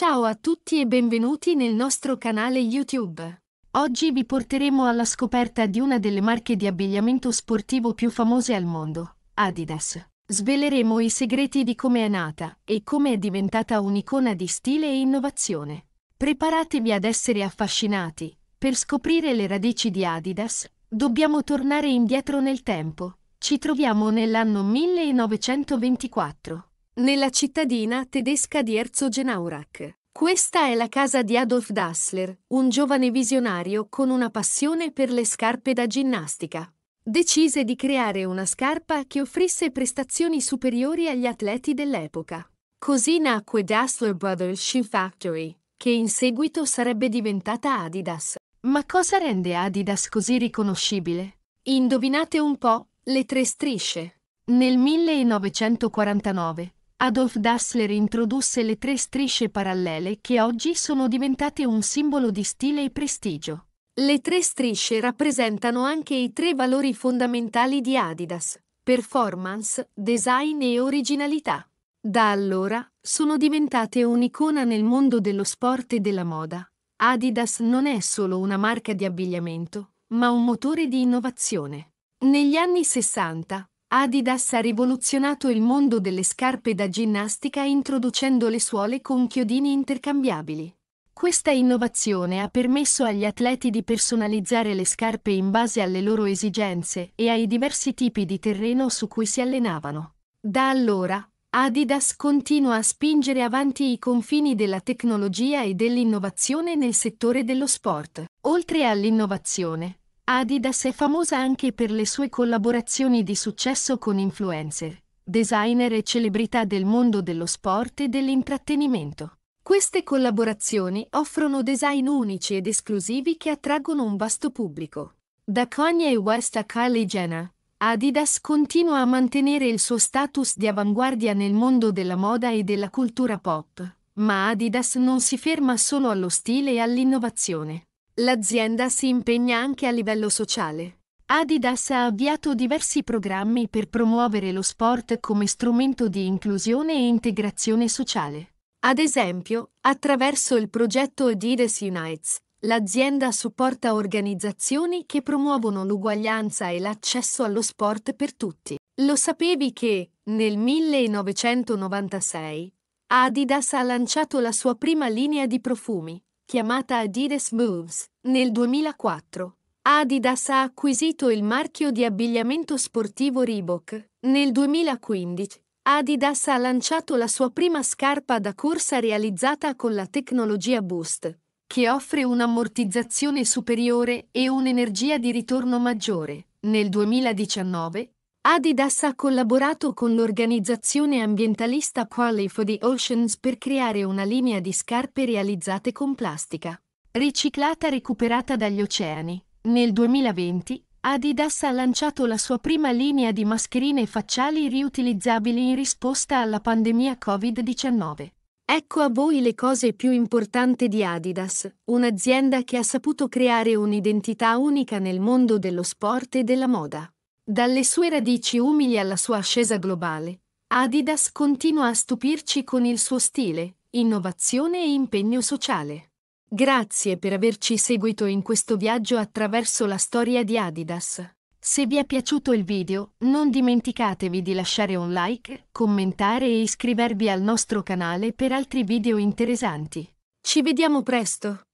Ciao a tutti e benvenuti nel nostro canale YouTube. Oggi vi porteremo alla scoperta di una delle marche di abbigliamento sportivo più famose al mondo, Adidas. Sveleremo i segreti di come è nata e come è diventata un'icona di stile e innovazione. Preparatevi ad essere affascinati. Per scoprire le radici di Adidas, dobbiamo tornare indietro nel tempo. Ci troviamo nell'anno 1924 nella cittadina tedesca di Herzogenaurach. Questa è la casa di Adolf Dassler, un giovane visionario con una passione per le scarpe da ginnastica. Decise di creare una scarpa che offrisse prestazioni superiori agli atleti dell'epoca. Così nacque Dassler Brothers Shoe Factory, che in seguito sarebbe diventata Adidas. Ma cosa rende Adidas così riconoscibile? Indovinate un po' le tre strisce. Nel 1949, Adolf Dassler introdusse le tre strisce parallele che oggi sono diventate un simbolo di stile e prestigio. Le tre strisce rappresentano anche i tre valori fondamentali di Adidas, performance, design e originalità. Da allora sono diventate un'icona nel mondo dello sport e della moda. Adidas non è solo una marca di abbigliamento, ma un motore di innovazione. Negli anni 60, Adidas ha rivoluzionato il mondo delle scarpe da ginnastica introducendo le suole con chiodini intercambiabili. Questa innovazione ha permesso agli atleti di personalizzare le scarpe in base alle loro esigenze e ai diversi tipi di terreno su cui si allenavano. Da allora, Adidas continua a spingere avanti i confini della tecnologia e dell'innovazione nel settore dello sport. Oltre all'innovazione, Adidas è famosa anche per le sue collaborazioni di successo con influencer, designer e celebrità del mondo dello sport e dell'intrattenimento. Queste collaborazioni offrono design unici ed esclusivi che attraggono un vasto pubblico. Da Kanye West a Kylie Jenner, Adidas continua a mantenere il suo status di avanguardia nel mondo della moda e della cultura pop, ma Adidas non si ferma solo allo stile e all'innovazione. L'azienda si impegna anche a livello sociale. Adidas ha avviato diversi programmi per promuovere lo sport come strumento di inclusione e integrazione sociale. Ad esempio, attraverso il progetto Adidas Unites, l'azienda supporta organizzazioni che promuovono l'uguaglianza e l'accesso allo sport per tutti. Lo sapevi che, nel 1996, Adidas ha lanciato la sua prima linea di profumi, chiamata Adidas Moves, nel 2004. Adidas ha acquisito il marchio di abbigliamento sportivo Reebok. Nel 2015, Adidas ha lanciato la sua prima scarpa da corsa realizzata con la tecnologia Boost, che offre un'ammortizzazione superiore e un'energia di ritorno maggiore. Nel 2019, Adidas ha collaborato con l'organizzazione ambientalista Quality for the Oceans per creare una linea di scarpe realizzate con plastica riciclata recuperata dagli oceani. Nel 2020 Adidas ha lanciato la sua prima linea di mascherine facciali riutilizzabili in risposta alla pandemia Covid-19. Ecco a voi le cose più importanti di Adidas, un'azienda che ha saputo creare un'identità unica nel mondo dello sport e della moda. Dalle sue radici umili alla sua ascesa globale, Adidas continua a stupirci con il suo stile, innovazione e impegno sociale. Grazie per averci seguito in questo viaggio attraverso la storia di Adidas. Se vi è piaciuto il video, non dimenticatevi di lasciare un like, commentare e iscrivervi al nostro canale per altri video interessanti. Ci vediamo presto!